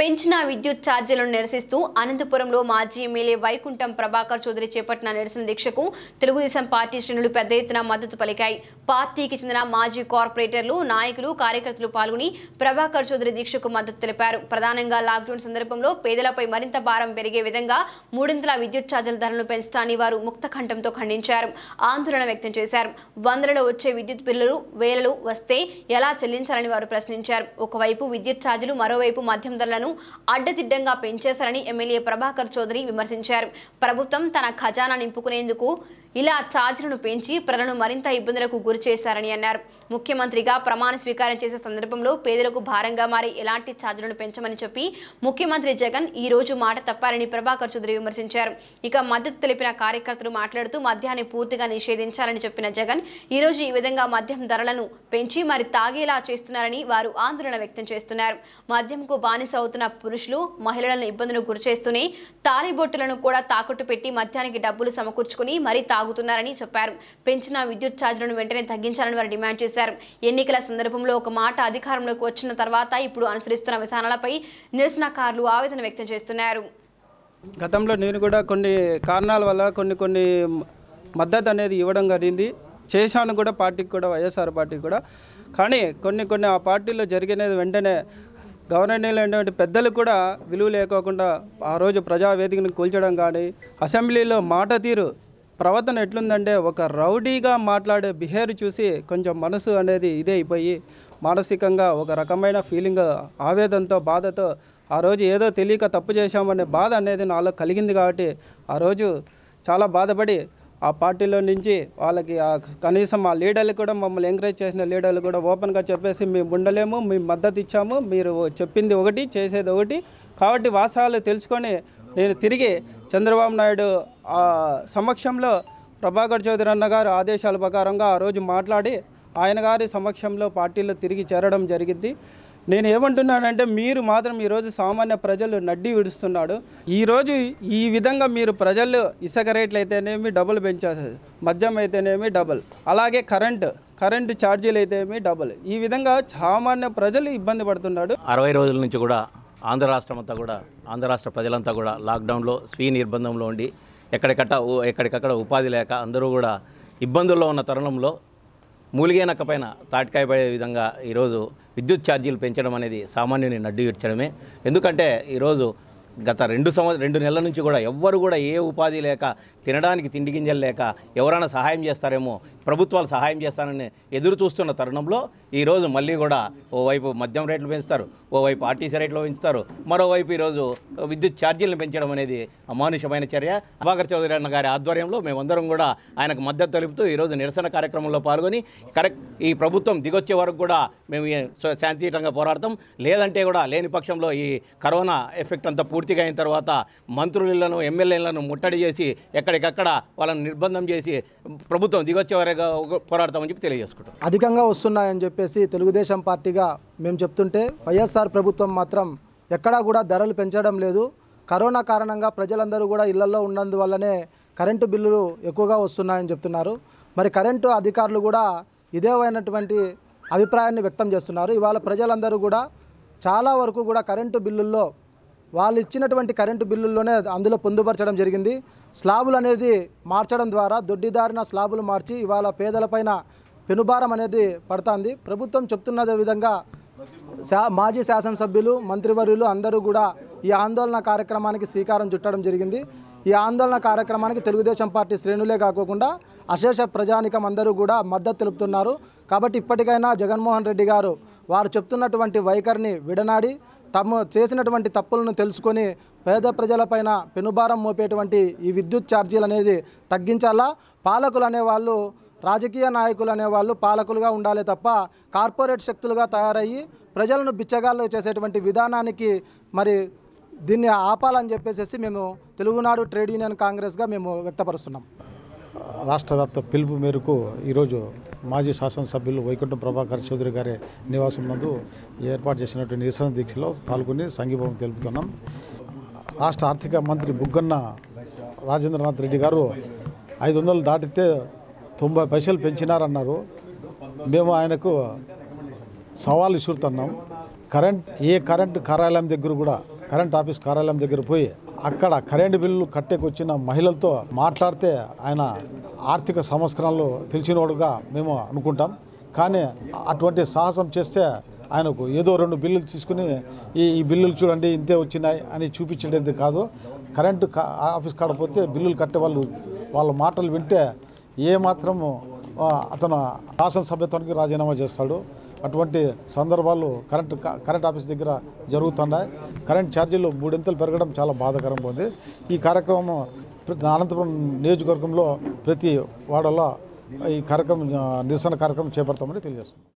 పెంచిన విద్యుత్ ఛార్జీలను నిరసిస్తూ అనంతపురంలో మాజీ ఎమ్మెల్యే వైకుంఠం ప్రభాకర్ చౌదరి చేపట్టిన నిరసన దీక్షకు తెలుగుదేశం పార్టీ శ్రేణులు పెద్ద ఎత్తున మద్దతు పలికాయి పార్టీకి చెందిన మాజీ కార్పొరేటర్లు నాయకులు కార్యకర్తలు పాల్గొని ప్రభాకర్ చౌదరి దీక్షకు మద్దతు తెలిపారు ప్రధానంగా లాక్డౌన్ సందర్భంలో పేదలపై మరింత భారం పెరిగే విధంగా మూడింతల విద్యుత్ ఛార్జీల ధరలను పెంచడాన్ని వారు ముక్తఖండంతో ఖండించారు ఆందోళన వ్యక్తం చేశారు వందలలో వచ్చే విద్యుత్ బిల్లులు వేలలు వస్తే ఎలా చెల్లించాలని వారు ప్రశ్నించారు ఒకవైపు విద్యుత్ ఛార్జీలు మరోవైపు మద్యం ధరలను అడ్డదిడ్డంగా పెంచేశారని ఎమ్మెల్యే ప్రభాకర్ చౌదరి విమర్శించారు ప్రభుత్వం తన ఖజానా నింపుకునేందుకు ఇలా ఛార్జీలను పెంచి ప్రజలను మరింత ఇబ్బందులకు గురి చేశారని అన్నారు ముఖ్యమంత్రిగా ప్రమాణ స్వీకారం చేసే సందర్భంలో పేదలకు భారంగా మారి ఎలాంటి ఛార్జీలను పెంచమని చెప్పి ముఖ్యమంత్రి జగన్ ఈ రోజు మాట తప్పారని ప్రభాకర్ చౌదరి విమర్శించారు ఇక మద్దతు తెలిపిన కార్యకర్తలు మాట్లాడుతూ మద్యాన్ని పూర్తిగా నిషేధించాలని చెప్పిన జగన్ ఈ రోజు ఈ విధంగా మద్యం ధరలను పెంచి మరి తాగేలా చేస్తున్నారని వారు ఆందోళన వ్యక్తం చేస్తున్నారు మద్యంకు బానిస అవుతున్న పురుషులు మహిళలను ఇబ్బందులకు గురిచేస్తూనే తాలిబొట్టులను కూడా తాకట్టు పెట్టి మద్యానికి డబ్బులు సమకూర్చుకుని మరి తాగుతున్నారని చెప్పారు పెంచిన విద్యుత్ ఛార్జీలను వెంటనే తగ్గించాలని వారు డిమాండ్ చేశారు ఎన్నికల సందర్భంలో ఒక మాట అధికారంలోకి వచ్చిన తర్వాత ఇప్పుడు అనుసరిస్తున్న విధానాలపై నిరసనకారులు ఆవేదన వ్యక్తం చేస్తున్నారు గతంలో నేను కూడా కొన్ని కారణాల వల్ల కొన్ని కొన్ని మద్దతు అనేది ఇవ్వడం జరిగింది చేశాను కూడా పార్టీకి కూడా వైఎస్ఆర్ పార్టీకి కూడా కానీ కొన్ని కొన్ని ఆ పార్టీలో జరిగినది వెంటనే గవర్నమెంట్ పెద్దలు కూడా విలువ లేకోకుండా ఆ రోజు ప్రజావేదికను కూల్చడం కానీ అసెంబ్లీలో మాట తీరు ప్రవర్తన ఎట్లుందంటే ఒక రౌడీగా మాట్లాడే బిహేవియర్ చూసి కొంచెం మనసు అనేది ఇదే అయిపోయి మానసికంగా ఒక రకమైన ఫీలింగ్ ఆవేదంతో బాధతో ఆ రోజు ఏదో తెలియక తప్పు చేశామనే బాధ అనేది నాలో కలిగింది కాబట్టి ఆ రోజు చాలా బాధపడి ఆ పార్టీలో నుంచి వాళ్ళకి కనీసం ఆ లీడర్లు కూడా మమ్మల్ని ఎంకరేజ్ చేసిన లీడర్లు కూడా ఓపెన్గా చెప్పేసి మేము ఉండలేము మేము మద్దతు ఇచ్చాము మీరు చెప్పింది ఒకటి చేసేది ఒకటి కాబట్టి వాసాలు తెలుసుకొని నేను తిరిగి చంద్రబాబు నాయుడు సమక్షంలో ప్రభాకర్ చౌదరి అన్న గారు ఆదేశాల ప్రకారంగా ఆ రోజు మాట్లాడి ఆయన గారి సమక్షంలో పార్టీలో తిరిగి చేరడం జరిగింది నేను ఏమంటున్నానంటే మీరు మాత్రం ఈరోజు సామాన్య ప్రజలు నడ్డి విడుస్తున్నాడు ఈరోజు ఈ విధంగా మీరు ప్రజలు ఇసుక రేట్లు అయితేనేమి డబుల్ పెంచేస్తుంది మద్యం అయితేనేమి డబుల్ అలాగే కరెంట్ కరెంటు ఛార్జీలు అయితేనేమి డబుల్ ఈ విధంగా సామాన్య ప్రజలు ఇబ్బంది పడుతున్నాడు అరవై రోజుల నుంచి కూడా ఆంధ్ర రాష్ట్రం అంతా కూడా ఆంధ్ర రాష్ట్ర ప్రజలంతా కూడా లాక్డౌన్లో స్వీయ నిర్బంధంలో ఉండి ఎక్కడికట్ట ఎక్కడికక్కడ ఉపాధి లేక అందరూ కూడా ఇబ్బందుల్లో ఉన్న తరుణంలో మూలిగేనక్క పైన తాటికాయ పడే విధంగా ఈరోజు విద్యుత్ ఛార్జీలు పెంచడం అనేది సామాన్యుని నడ్డు ఇచ్చడమే ఎందుకంటే ఈరోజు గత రెండు సంవత్సరం రెండు నెలల నుంచి కూడా ఎవ్వరు కూడా ఏ ఉపాధి లేక తినడానికి తిండి గింజలు లేక ఎవరైనా సహాయం చేస్తారేమో ప్రభుత్వాలు సహాయం చేస్తానని ఎదురు చూస్తున్న తరుణంలో ఈరోజు మళ్ళీ కూడా ఓవైపు మద్యం రేట్లు పెంచుతారు ఓవైపు ఆర్టీసీ రేట్లు పెంచుతారు మరోవైపు ఈరోజు విద్యుత్ ఛార్జీలను పెంచడం అనేది అమానుషమైన చర్య అభాకర్ చౌదరి అన్న గారి ఆధ్వర్యంలో మేమందరం కూడా ఆయనకు మద్దతు తెలుపుతూ ఈరోజు నిరసన కార్యక్రమంలో పాల్గొని కరెక్ట్ ఈ ప్రభుత్వం దిగొచ్చే వరకు కూడా మేము శాంతియుతంగా పోరాడతాం లేదంటే కూడా లేని పక్షంలో ఈ కరోనా ఎఫెక్ట్ అంతా పూర్తిగా అయిన తర్వాత మంత్రులను ఎమ్మెల్యేలను ముట్టడి చేసి ఎక్కడికక్కడ వాళ్ళని నిర్బంధం చేసి ప్రభుత్వం దిగొచ్చే వరకు గట్టిగా పోరాడతామని చెప్పి తెలియజేసుకుంటాం అధికంగా వస్తున్నాయని చెప్పేసి తెలుగుదేశం పార్టీగా మేము చెప్తుంటే వైఎస్ఆర్ ప్రభుత్వం మాత్రం ఎక్కడా కూడా ధరలు పెంచడం లేదు కరోనా కారణంగా ప్రజలందరూ కూడా ఇళ్లలో ఉన్నందువల్లనే కరెంటు బిల్లులు ఎక్కువగా వస్తున్నాయని చెప్తున్నారు మరి కరెంటు అధికారులు కూడా ఇదేమైనటువంటి అభిప్రాయాన్ని వ్యక్తం చేస్తున్నారు ఇవాళ ప్రజలందరూ కూడా చాలా వరకు కూడా కరెంటు బిల్లుల్లో వాళ్ళు ఇచ్చినటువంటి కరెంటు బిల్లుల్లోనే అందులో పొందుపరచడం జరిగింది స్లాబులు అనేది మార్చడం ద్వారా దొడ్డిదారిన స్లాబులు మార్చి ఇవాళ పేదలపైన పెనుభారం అనేది పడుతుంది ప్రభుత్వం చెప్తున్న విధంగా మాజీ శాసనసభ్యులు మంత్రివర్యులు అందరూ కూడా ఈ ఆందోళన కార్యక్రమానికి శ్రీకారం చుట్టడం జరిగింది ఈ ఆందోళన కార్యక్రమానికి తెలుగుదేశం పార్టీ శ్రేణులే కాకుండా అశేష ప్రజానికం అందరూ కూడా మద్దతు తెలుపుతున్నారు కాబట్టి ఇప్పటికైనా జగన్మోహన్ రెడ్డి గారు వారు చెప్తున్నటువంటి వైఖరిని విడనాడి తమ చేసినటువంటి తప్పులను తెలుసుకొని పేద ప్రజలపైన పెనుభారం మోపేటువంటి ఈ విద్యుత్ ఛార్జీలు అనేది తగ్గించాలా పాలకులు అనేవాళ్ళు రాజకీయ నాయకులు అనేవాళ్ళు పాలకులుగా ఉండాలి తప్ప కార్పొరేట్ శక్తులుగా తయారయ్యి ప్రజలను బిచ్చగాళ్ళు చేసేటువంటి విధానానికి మరి దీన్ని ఆపాలని చెప్పేసి మేము తెలుగునాడు ట్రేడ్ యూనియన్ కాంగ్రెస్గా మేము వ్యక్తపరుస్తున్నాం రాష్ట్ర వ్యాప్త పిలుపు మేరకు ఈరోజు మాజీ శాసనసభ్యులు వైకుంఠ ప్రభాకర్ చౌదరి గారి నివాసం నందు ఏర్పాటు చేసినటువంటి నిరసన దీక్షలో పాల్గొని సంఘీభావం తెలుపుతున్నాం రాష్ట్ర ఆర్థిక మంత్రి బుగ్గన్న రాజేంద్రనాథ్ రెడ్డి గారు ఐదు వందలు దాటితే తొంభై పైసలు పెంచినారన్నారు మేము ఆయనకు సవాల్ ఇసురుతున్నాం కరెంట్ ఏ కరెంట్ కార్యాలయం దగ్గర కూడా కరెంట్ ఆఫీస్ కార్యాలయం దగ్గర పోయి అక్కడ కరెంటు బిల్లు కట్టేకొచ్చిన మహిళలతో మాట్లాడితే ఆయన ఆర్థిక సంస్కరణలు తెలిసినవాడుగా మేము అనుకుంటాం కానీ అటువంటి సాహసం చేస్తే ఆయనకు ఏదో రెండు బిల్లులు తీసుకుని ఈ ఈ బిల్లులు చూడండి ఇంతే వచ్చినాయి అని చూపించేది కాదు కరెంటు ఆఫీస్ కాడపోతే బిల్లులు కట్టే వాళ్ళు వాళ్ళ మాటలు వింటే ఏ అతను శాసనసభ్యత్వానికి రాజీనామా చేస్తాడు అటువంటి సందర్భాలు కరెంట్ కరెంట్ ఆఫీస్ దగ్గర జరుగుతున్నాయి కరెంట్ ఛార్జీలు మూడింతలు పెరగడం చాలా బాధాకరంగా ఉంది ఈ కార్యక్రమం అనంతపురం నియోజకవర్గంలో ప్రతి వాడలో ఈ కార్యక్రమం నిరసన కార్యక్రమం చేపడతామని తెలియజేస్తున్నాం